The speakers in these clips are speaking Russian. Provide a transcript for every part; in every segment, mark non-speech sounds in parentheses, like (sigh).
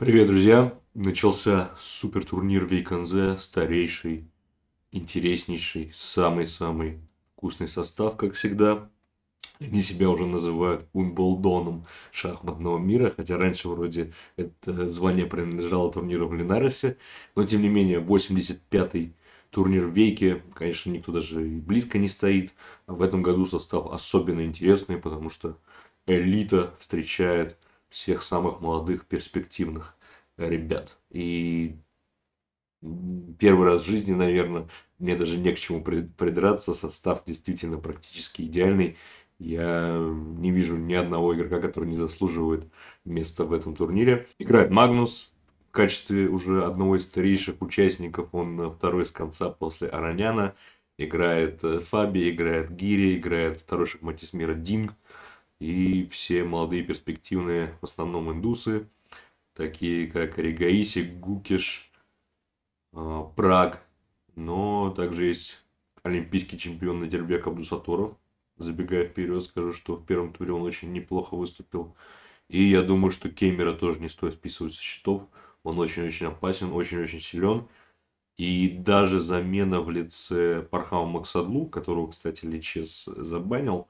Привет, друзья! Начался супер турнир Виконзе, старейший, интереснейший, самый-самый вкусный состав, как всегда. Они себя уже называют Уимблдоном шахматного мира, хотя раньше вроде это звание принадлежало турниру в Линаросе, но тем не менее 85-й турнир в Вейке, конечно, никто даже и близко не стоит. В этом году состав особенно интересный, потому что элита встречает всех самых молодых перспективных ребят. И первый раз в жизни, наверное, мне даже не к чему придраться, состав действительно практически идеальный. Я не вижу ни одного игрока, который не заслуживает места в этом турнире. Играет Магнус в качестве уже одного из старейших участников. Он второй с конца после Араняна. Играет э, Фаби, играет Гири, играет второй шахматист мира Динг и все молодые перспективные, в основном индусы, такие как Ригаиси, Гукиш, а, Праг, но также есть олимпийский чемпион Надербек Абдусаторов. Забегая вперед, скажу, что в первом туре он очень неплохо выступил. И я думаю, что Кемера тоже не стоит списывать со счетов. Он очень-очень опасен, очень-очень силен. И даже замена в лице Пархама Максадлу, которого, кстати, Личес забанил,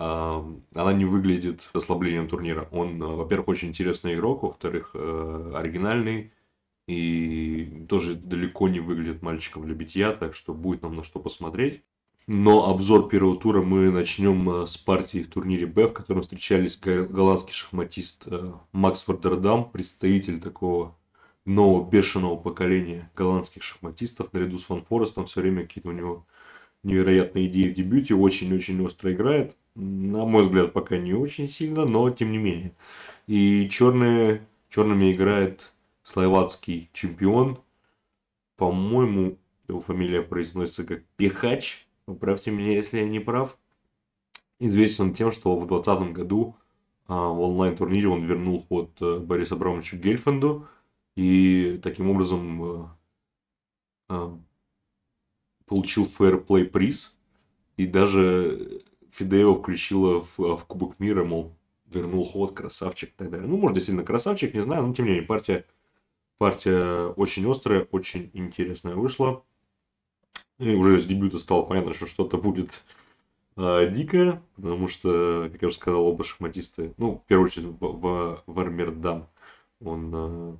она не выглядит ослаблением турнира. Он, э, во-первых, очень интересный игрок, во-вторых, э, оригинальный и тоже далеко не выглядит мальчиком для битья, так что будет нам на что посмотреть. Но обзор первого тура мы начнем э, с партии в турнире Б, в котором встречались голландский шахматист Макс Вардердам, представитель такого нового бешеного поколения голландских шахматистов, наряду с Фан Форестом, все время какие-то у него невероятные идеи в дебюте, очень-очень остро играет. На мой взгляд, пока не очень сильно, но тем не менее. И черные, черными играет словацкий чемпион. По-моему, его фамилия произносится как Пехач. Поправьте меня, если я не прав. Известен тем, что в 2020 году а, в онлайн-турнире он вернул ход э, Бориса Абрамовичу Гельфанду. И таким образом э, э, получил фэрплей приз, и даже Фидео включила в, а, в Кубок мира, мол, вернул ход, красавчик и так далее. Ну, может, действительно красавчик, не знаю, но тем не менее, партия, партия очень острая, очень интересная вышла. И уже с дебюта стало понятно, что что-то будет э, дикое, потому что, как я уже сказал, оба шахматисты, ну, в первую очередь, в, в, Вармердам, он э,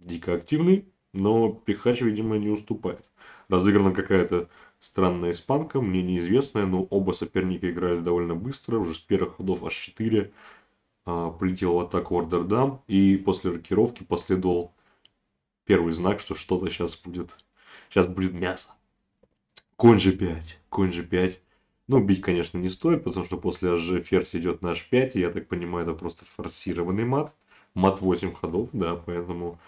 дико активный, но Пихач, видимо, не уступает. Разыграна какая-то странная испанка, мне неизвестная, но оба соперника играли довольно быстро. Уже с первых ходов аж 4 а, полетел в атаку Ордердам. И после рокировки последовал первый знак, что что-то сейчас будет... Сейчас будет мясо. Конь g5, конь g5. Ну, бить, конечно, не стоит, потому что после аж ферзь идет на h5, и я так понимаю, это просто форсированный мат. Мат 8 ходов, да, поэтому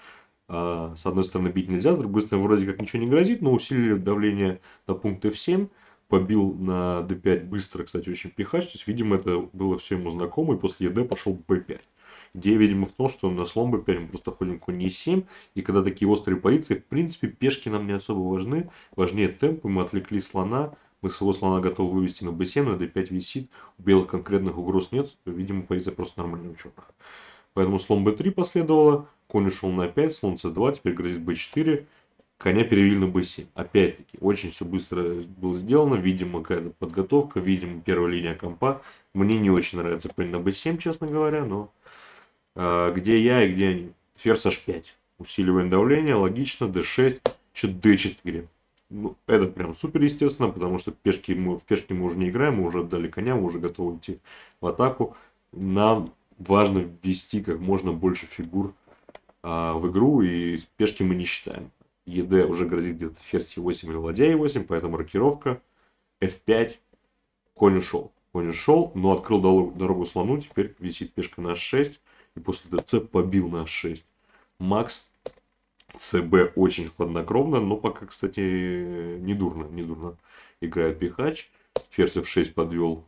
а, с одной стороны бить нельзя, с другой стороны вроде как ничего не грозит, но усилили давление на пункт F7, побил на D5 быстро, кстати, очень пихач, то есть, видимо, это было все ему знакомо, и после ED пошел B5. Идея, видимо, в том, что на слон b5 мы просто ходим конь e7, и когда такие острые позиции, в принципе, пешки нам не особо важны, важнее темпы, мы отвлекли слона, мы своего слона готовы вывести на b7, на d5 висит, у белых конкретных угроз нет, видимо, позиция просто нормальная у черных. Поэтому слон b3 последовало, Конь шел на 5, солнце c2, теперь грозит b4. Коня перевели на b7. Опять-таки, очень все быстро было сделано. Видимо, какая-то подготовка, видимо, первая линия компа. Мне не очень нравится конь на b7, честно говоря, но э, где я и где они? Ферзь h5. Усиливаем давление, логично, d6, что-то d4. Ну, это прям супер, естественно, потому что пешки мы, в пешки мы уже не играем, мы уже отдали коня, мы уже готовы идти в атаку. Нам важно ввести как можно больше фигур а, в игру, и пешки мы не считаем. ЕД уже грозит где-то ферзь 8 или ладья 8, поэтому рокировка f5, конь ушел. Конь ушел, но открыл дорогу слону, теперь висит пешка на h6, и после dc побил на h6. Макс ЦБ очень хладнокровно, но пока, кстати, недурно недурно играет пихач. Ферзь f6 подвел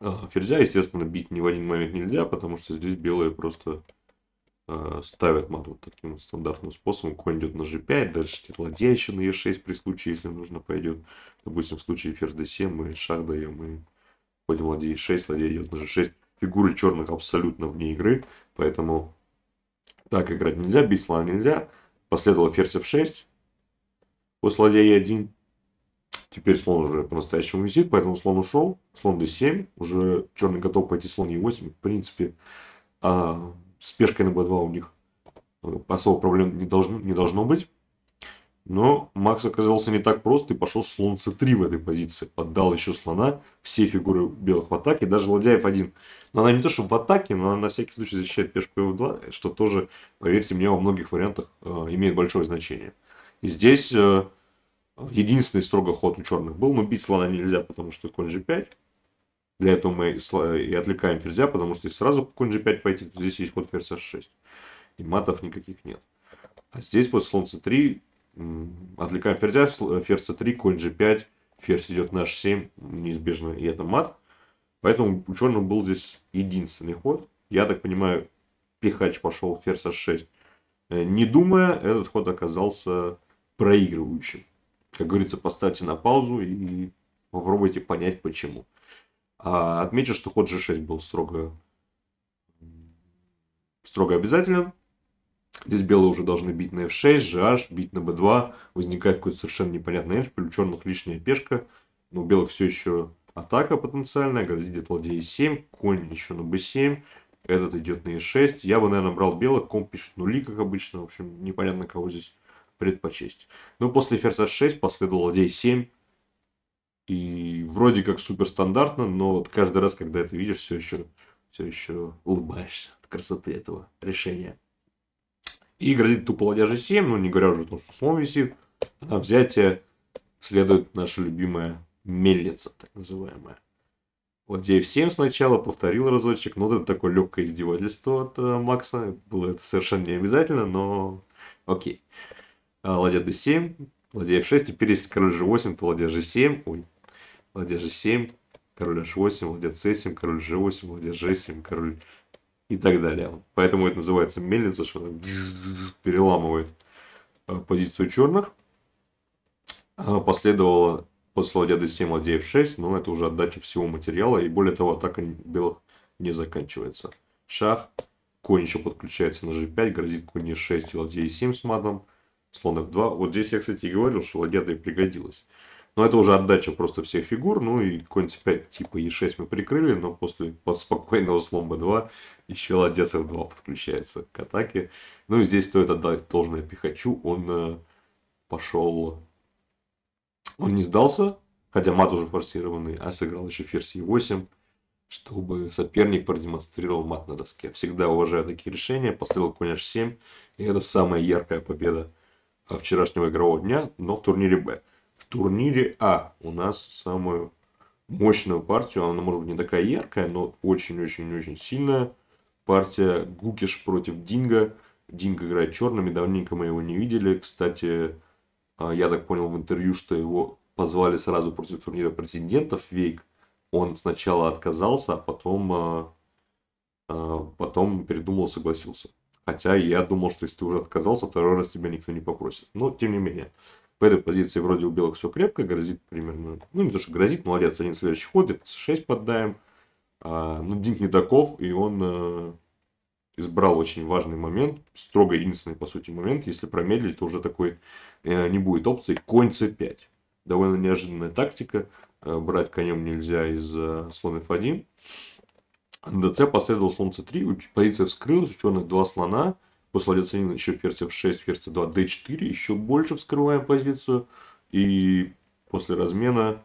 а, ферзя, естественно, бить ни в один момент нельзя, потому что здесь белые просто Э, ставят мат вот таким вот стандартным способом. Конь идет на g5, дальше ладья еще на e6 при случае, если нужно, пойдет. Допустим, в случае ферзь d7 мы шаг даем и ходим ладья e6, ладья идет на g6. Фигуры черных абсолютно вне игры, поэтому так играть нельзя, бить слона нельзя. Последовало ферзь f6, после ладья e1. Теперь слон уже по-настоящему висит, поэтому слон ушел. Слон d7, уже черный готов пойти слон e8. В принципе, а, с пешкой на b2 у них э, особо проблем не должно, не должно быть. Но Макс оказался не так прост и пошел слон c3 в этой позиции. Отдал еще слона, все фигуры белых в атаке, даже ладья f1. Но она не то, что в атаке, но она на всякий случай защищает пешку f2, что тоже, поверьте мне, во многих вариантах э, имеет большое значение. И здесь э, единственный строго ход у черных был, но бить слона нельзя, потому что конь g5. Для этого мы и отвлекаем ферзя, потому что если сразу конь g5 пойти, то здесь есть ход ферзь h6. И матов никаких нет. А здесь после слон c3 отвлекаем ферзя, э, ферзь c3, конь g5, ферзь идет на h7, неизбежно, и это мат. Поэтому у черного был здесь единственный ход. Я так понимаю, пихач пошел ферзь h6. Э, не думая, этот ход оказался проигрывающим. Как говорится, поставьте на паузу и попробуйте понять, почему. А отмечу, что ход g6 был строго, строго обязателен. Здесь белые уже должны бить на f6, gh, бить на b2. Возникает какой-то совершенно непонятный эншпиль. У черных лишняя пешка. Но у белых все еще атака потенциальная. Грозит ладья e7, конь еще на b7. Этот идет на e6. Я бы, наверное, брал белых. Комп пишет нули, как обычно. В общем, непонятно, кого здесь предпочесть. Но ну, после ферзь h6 последовал ладья 7 и вроде как супер стандартно, но вот каждый раз, когда это видишь, все еще, все еще улыбаешься от красоты этого решения. И грозит тупо ладья 7 ну не говоря уже о том, что слон висит. А взятие следует наша любимая мельница, так называемая. Ладья F7 сначала повторил разочек, но вот это такое легкое издевательство от э, Макса. Было это совершенно не обязательно, но окей. А, ладья D7, ладья F6, теперь если король G8, то ладья G7, ой, ладья g7, король h8, ладья c7, король g8, ладья g7, король и так далее. Поэтому это называется мельница, что она переламывает э, позицию черных. А последовало после ладья d7, ладья f6, но это уже отдача всего материала, и более того, атака белых не заканчивается. Шах, конь еще подключается на g5, грозит конь e6 и ладья e7 с матом, слон f2. Вот здесь я, кстати, и говорил, что ладья-то и пригодилась. Но это уже отдача просто всех фигур. Ну и конь c5 типа e6 мы прикрыли, но после спокойного слом b2 еще ладец f2 подключается к атаке. Ну и здесь стоит отдать должное Пихачу. Он э, пошел... Он не сдался, хотя мат уже форсированный, а сыграл еще ферзь e8 чтобы соперник продемонстрировал мат на доске. Всегда уважаю такие решения. Поставил конь h7. И это самая яркая победа э, вчерашнего игрового дня, но в турнире Б в турнире А у нас самую мощную партию. Она, может быть, не такая яркая, но очень-очень-очень сильная. Партия Гукиш против Динга. Динг играет черными, давненько мы его не видели. Кстати, а, я так понял в интервью, что его позвали сразу против турнира президентов Вейк. Он сначала отказался, а потом, а, а, потом передумал, согласился. Хотя я думал, что если ты уже отказался, второй раз тебя никто не попросит. Но тем не менее. По этой позиции вроде у белых все крепко, грозит примерно, ну не то что грозит, молодец, один следующий ход, и 6 поддаем. А, ну, Динк не таков, и он э, избрал очень важный момент, строго единственный, по сути, момент. Если промедлить, то уже такой э, не будет опции. Конь c5. Довольно неожиданная тактика. Э, брать конем нельзя из э, слон f1. ДЦ последовал слон c3. Позиция вскрылась, ученых два слона после c 1 еще ферзь f6, ферзь c2, d4. Еще больше вскрываем позицию. И после размена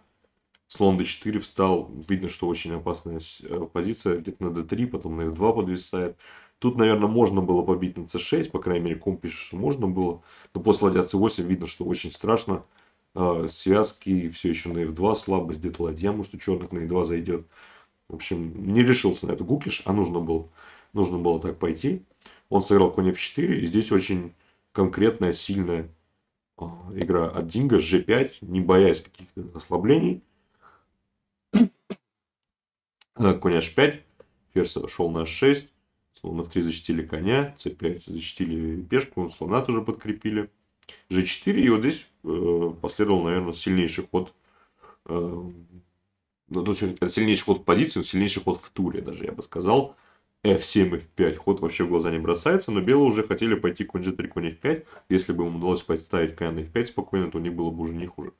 слон d4 встал. Видно, что очень опасная э, позиция. Где-то на d3, потом на f2 подвисает. Тут, наверное, можно было побить на c6. По крайней мере, комп пишет, что можно было. Но после ладья c8 видно, что очень страшно. А, связки все еще на f2. Слабость где-то ладья, может, у черных на e2 зайдет. В общем, не решился на это Гукиш, а нужно было, нужно было так пойти. Он сыграл конь f4, и здесь очень конкретная, сильная а, игра от Динга, g5, не боясь каких-то ослаблений. (clears throat) Э, конь h5, ферзь шел на h6, слон f3 защитили коня, c5 защитили пешку, слона тоже подкрепили. g4, и вот здесь э, последовал, наверное, сильнейший ход э, ну, то есть сильнейший ход в позицию, сильнейший ход в туре даже, я бы сказал f7, f5 ход вообще в глаза не бросается, но белые уже хотели пойти конь g3, конь f5. Если бы им удалось поставить коня на f5 спокойно, то у них было бы уже не хуже.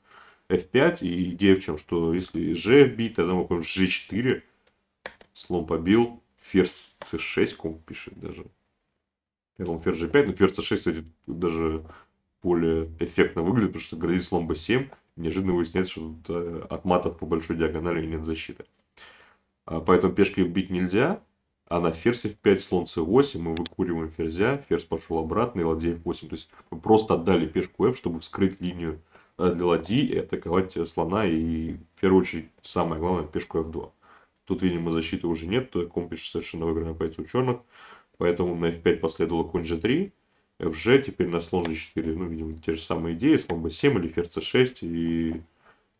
f5, и идея в чем, что если g бить, тогда мы g4, слон побил, ферзь c6, ком пишет даже. Я думал, ферзь g5, но ферзь c6, кстати, даже более эффектно выглядит, потому что грозит слон b7, неожиданно выясняется, что тут э, от матов по большой диагонали нет защиты. А поэтому пешкой бить нельзя, а на ферзь f5, слон c8, мы выкуриваем ферзя, ферзь пошел обратно, и ладья f8. То есть мы просто отдали пешку f, чтобы вскрыть линию э, для ладьи и атаковать э, слона, и в первую очередь, самое главное, пешку f2. Тут, видимо, защиты уже нет, э, компиш совершенно выигранная позиция у черных, поэтому на f5 последовало конь g3, fg, теперь на слон g4, ну, видимо, те же самые идеи, слон b7 или ферзь c6, и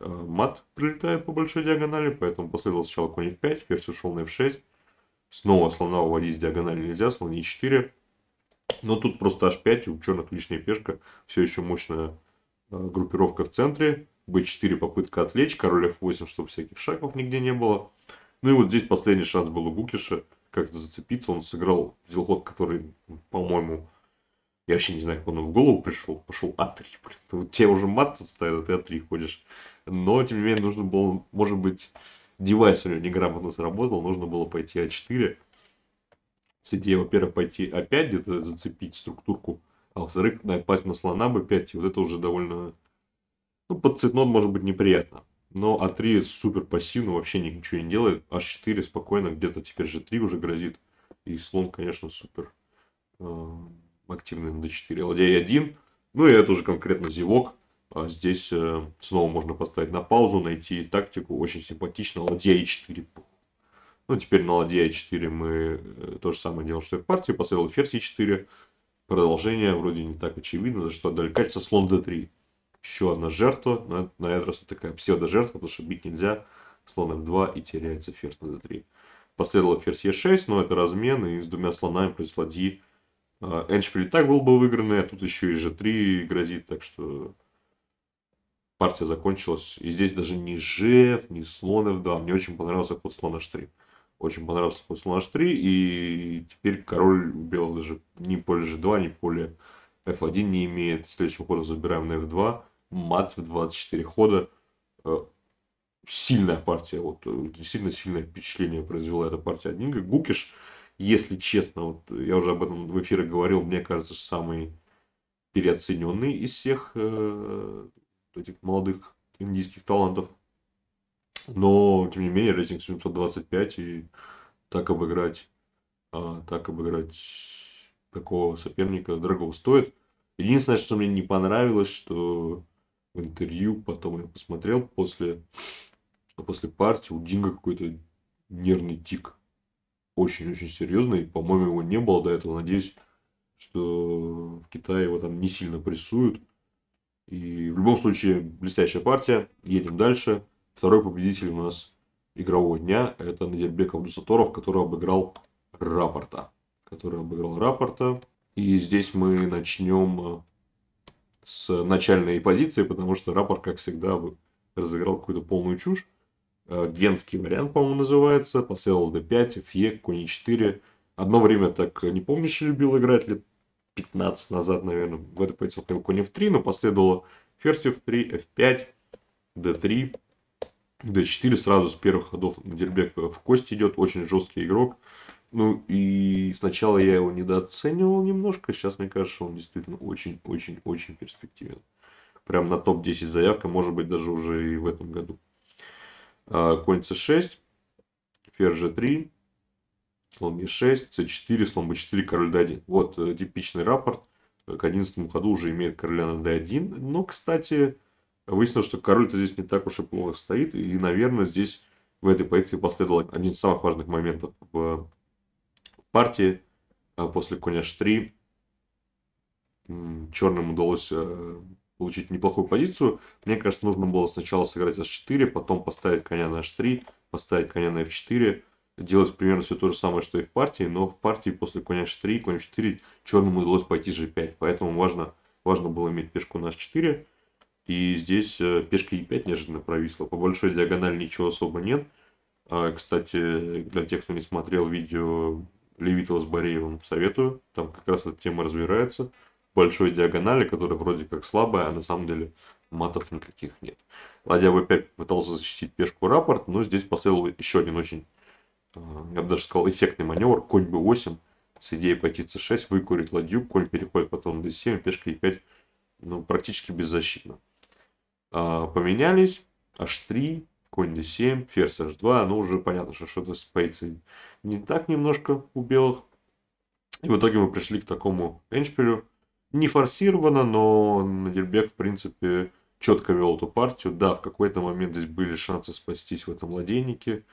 мат прилетает по большой диагонали, поэтому последовал сначала конь f5, ферзь ушел на f6, Снова слона уводить с диагонали нельзя, слон e4. Но тут просто h5, у черных лишняя пешка, все еще мощная э, группировка в центре. b4 попытка отвлечь, король f8, чтобы всяких шагов нигде не было. Ну и вот здесь последний шанс был у Гукиша как-то зацепиться. Он сыграл, взял ход, который, по-моему, я вообще не знаю, как он в голову пришел. Пошел А3, блин. тебе уже мат тут ставят, а ты А3 ходишь. Но, тем не менее, нужно было, может быть, девайс у него неграмотно сработал, нужно было пойти А4. С во-первых, пойти А5, где-то зацепить структурку, а во-вторых, напасть на слона Б5, и вот это уже довольно... Ну, под цветнот может быть неприятно. Но А3 супер пассивно, вообще ничего не делает. А4 спокойно, где-то теперь же 3 уже грозит. И слон, конечно, супер э, активный на d4. Ладья e1. Ну и это уже конкретно зевок. А здесь э, снова можно поставить на паузу, найти тактику. Очень симпатично. Ладья e4. Ну, теперь на ладья e4 мы э, то же самое делаем, что и в партии. Поставил ферзь e4. Продолжение вроде не так очевидно, за что отдали качество слон d3. Еще одна жертва. На, на этот раз такая псевдо-жертва, потому что бить нельзя. Слон f2 и теряется ферзь на d3. Последовал ферзь e6, но это размен. И с двумя слонами против ладьи а, Эндшпиль и так был бы выигранный, а тут еще и g3 грозит. Так что партия закончилась. И здесь даже не Жев, не Слонов, да, мне очень понравился ход слона H3. Очень понравился ход слона H3, и теперь король у белого даже ни поле G2, ни поле F1 не имеет. Следующим ходом забираем на F2, мат в 24 хода. Э, сильная партия, вот э, действительно сильное впечатление произвела эта партия от Нинга. Гукиш, если честно, вот я уже об этом в эфире говорил, мне кажется, самый переоцененный из всех э, этих молодых индийских талантов. Но, тем не менее, рейтинг 725 и так обыграть, а, так обыграть такого соперника дорого стоит. Единственное, что мне не понравилось, что в интервью, потом я посмотрел после, после партии, у Динга какой-то нервный тик. Очень-очень серьезный. По-моему, его не было до этого. Надеюсь, что в Китае его там не сильно прессуют. И в любом случае, блестящая партия. Едем дальше. Второй победитель у нас игрового дня. Это Надирбек Дусаторов, который обыграл Рапорта. Который обыграл Рапорта. И здесь мы начнем э, с начальной позиции, потому что Рапорт, как всегда, разыграл какую-то полную чушь. Э, венский вариант, по-моему, называется. Последовал d5, фе, конь e4. Одно время так не помнишь, любил играть лет 15 назад, наверное, в это потянул конь f3, но последовало ферзь f3, f5, d3, d4 сразу с первых ходов Дербек в кость идет, очень жесткий игрок. Ну и сначала я его недооценивал немножко, сейчас мне кажется, он действительно очень-очень-очень перспективен. Прям на топ-10 заявка, может быть, даже уже и в этом году. А, конь c6, ферзь g3, слон e6, c4, слон b4, король d1. Вот э, типичный рапорт. Э, к 11 ходу уже имеет короля на d1. Но, кстати, выяснилось, что король-то здесь не так уж и плохо стоит. И, наверное, здесь в этой позиции последовал один из самых важных моментов в партии. а После коня h3 черным удалось получить неплохую позицию. Мне кажется, нужно было сначала сыграть h4, потом поставить коня на h3, поставить коня на f4, делать примерно все то же самое, что и в партии, но в партии после конь h3, конь f4 черному удалось пойти g5, поэтому важно, важно было иметь пешку на h4, и здесь э, пешка e5 неожиданно провисла. По большой диагонали ничего особо нет. А, кстати, для тех, кто не смотрел видео Левитова с Бореевым, советую. Там как раз эта тема разбирается. Большой диагонали, которая вроде как слабая, а на самом деле матов никаких нет. Ладья b5 пытался защитить пешку рапорт, но здесь последовал еще один очень я бы даже сказал, эффектный маневр. Конь b8, с идеей пойти c6, выкурить ладью, конь переходит потом d7, пешка e5, ну, практически беззащитно. А, поменялись, h3, конь d7, ферзь h2, ну, уже понятно, что что-то с пейцей не так немножко у белых. И в итоге мы пришли к такому эндшпилю. Не форсировано, но Надельбек, в принципе, четко вел эту партию. Да, в какой-то момент здесь были шансы спастись в этом ладейнике.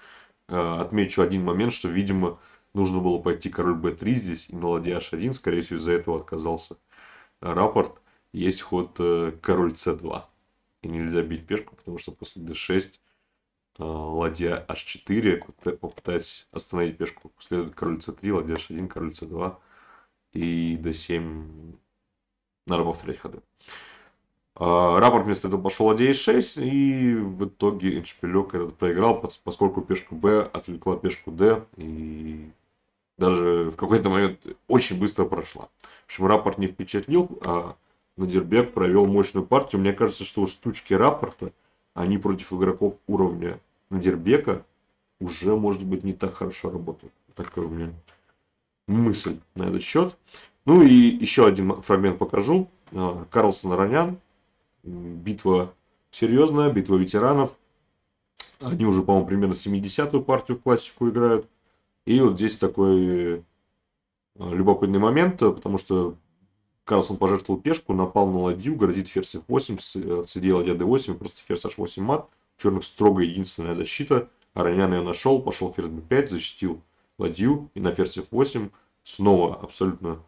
Э, отмечу один момент, что, видимо, нужно было пойти король b3 здесь, и на ладья h1, скорее всего, из-за этого отказался рапорт. Есть ход э, король c2. И нельзя бить пешку, потому что после d6 э, ладья h4, попытать остановить пешку, следует король c3, ладья h1, король c2 и d7. на Надо повторять ходы. А, рапорт вместо этого пошел 1.6, и в итоге Эндшпилек этот проиграл, поскольку пешку Б отвлекла пешку Д, и даже в какой-то момент очень быстро прошла. В общем, рапорт не впечатлил, а Надербек провел мощную партию. Мне кажется, что штучки рапорта, они против игроков уровня Надербека уже, может быть, не так хорошо работают. Такая у меня мысль на этот счет. Ну и еще один фрагмент покажу. А, Карлсон Ронян битва серьезная, битва ветеранов. Они уже, по-моему, примерно 70-ю партию в классику играют. И вот здесь такой э, любопытный момент, э, потому что Карлсон пожертвовал пешку, напал на ладью, грозит ферзь f8, сидел э, ладья d8, просто ферзь h8 мат. У черных строго единственная защита. Аронян ее нашел, пошел ферзь b5, защитил ладью и на ферзь f8 снова абсолютно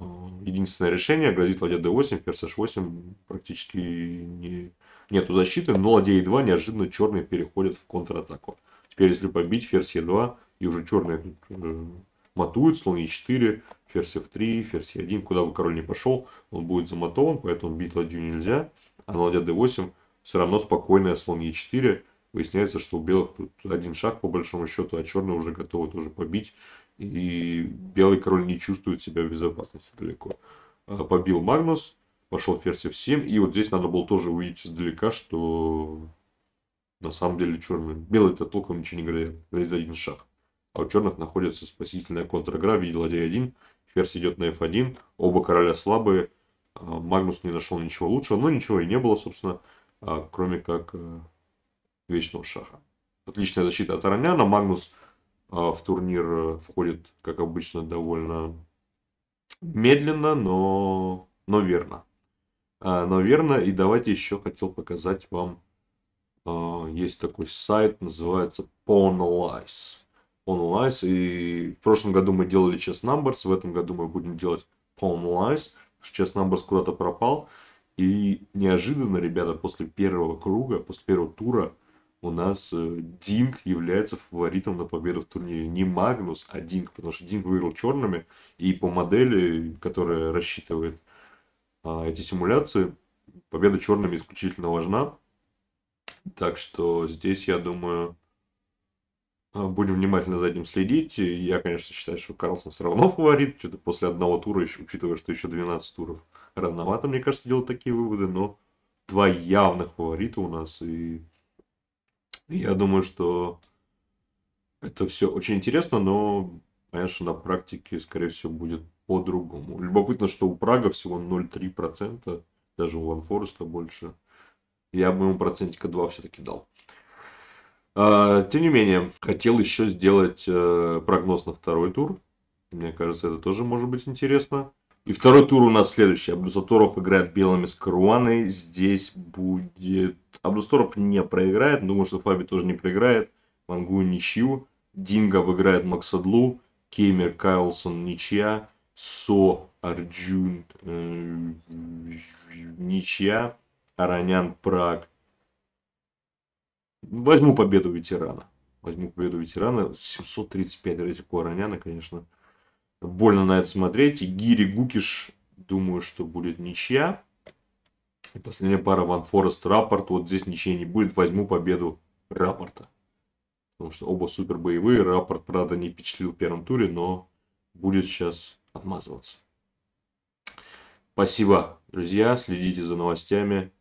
единственное решение. Грозит ладья d8, ферзь h8 практически не, нету защиты, но ладья e2 неожиданно черные переходят в контратаку. Теперь если побить ферзь e2 и уже черные э, матуют, слон e4, ферзь f3, ферзь e1, куда бы король не пошел, он будет замотован, поэтому бить ладью нельзя, а на ладья d8 все равно спокойная слон e4, выясняется, что у белых тут один шаг по большому счету, а черные уже готовы тоже побить и белый король не чувствует себя в безопасности далеко. А, побил Магнус, пошел ферзь f7, и вот здесь надо было тоже увидеть издалека, что на самом деле черный, белый-то толком ничего не играет, играет один шаг. А у черных находится спасительная контр-игра в ладья 1, ферзь идет на f1, оба короля слабые, а, Магнус не нашел ничего лучшего, но ничего и не было, собственно, а, кроме как э, вечного шаха. Отличная защита от Арамяна, Магнус а, в турнир э, входит, как обычно, довольно медленно, но, но верно. А, но верно, и давайте еще хотел показать вам, а, есть такой сайт, называется Pwnlice. Pwnlice, и в прошлом году мы делали Chess Numbers, в этом году мы будем делать Pwnlice, Chess Numbers куда-то пропал, и неожиданно, ребята, после первого круга, после первого тура – у нас э, Динг является фаворитом на победу в турнире. Не Магнус, а Динг, потому что Динг выиграл черными, и по модели, которая рассчитывает а, эти симуляции, победа черными исключительно важна. Так что здесь, я думаю, а, будем внимательно за этим следить. Я, конечно, считаю, что Карлсон все равно фаворит. Что-то после одного тура, еще, учитывая, что еще 12 туров, рановато, мне кажется, делать такие выводы, но два явных фаворита у нас, и я думаю, что это все очень интересно, но, конечно, на практике, скорее всего, будет по-другому. Любопытно, что у Прага всего 0,3%, даже у Ланфореста больше. Я бы ему процентика 2 все-таки дал. А, тем не менее, хотел еще сделать э, прогноз на второй тур. Мне кажется, это тоже может быть интересно. И второй тур у нас следующий. Абдусаторов играет белыми с Каруаной. Здесь будет... Абдусаторов не проиграет. Думаю, что Фаби тоже не проиграет. Мангу ничью. Динго обыграет Максадлу. Кемер, Кайлсон ничья. Со, Арджун э, ничья. Аранян, Праг. Возьму победу ветерана. Возьму победу ветерана. 735 рейтинг у Араняна, конечно. Больно на это смотреть. Гири Гукиш, думаю, что будет ничья. И последняя пара Ван Форест Рапорт. Вот здесь ничья не будет. Возьму победу Рапорта. Потому что оба супер боевые. Рапорт, правда, не впечатлил в первом туре, но будет сейчас отмазываться. Спасибо, друзья. Следите за новостями.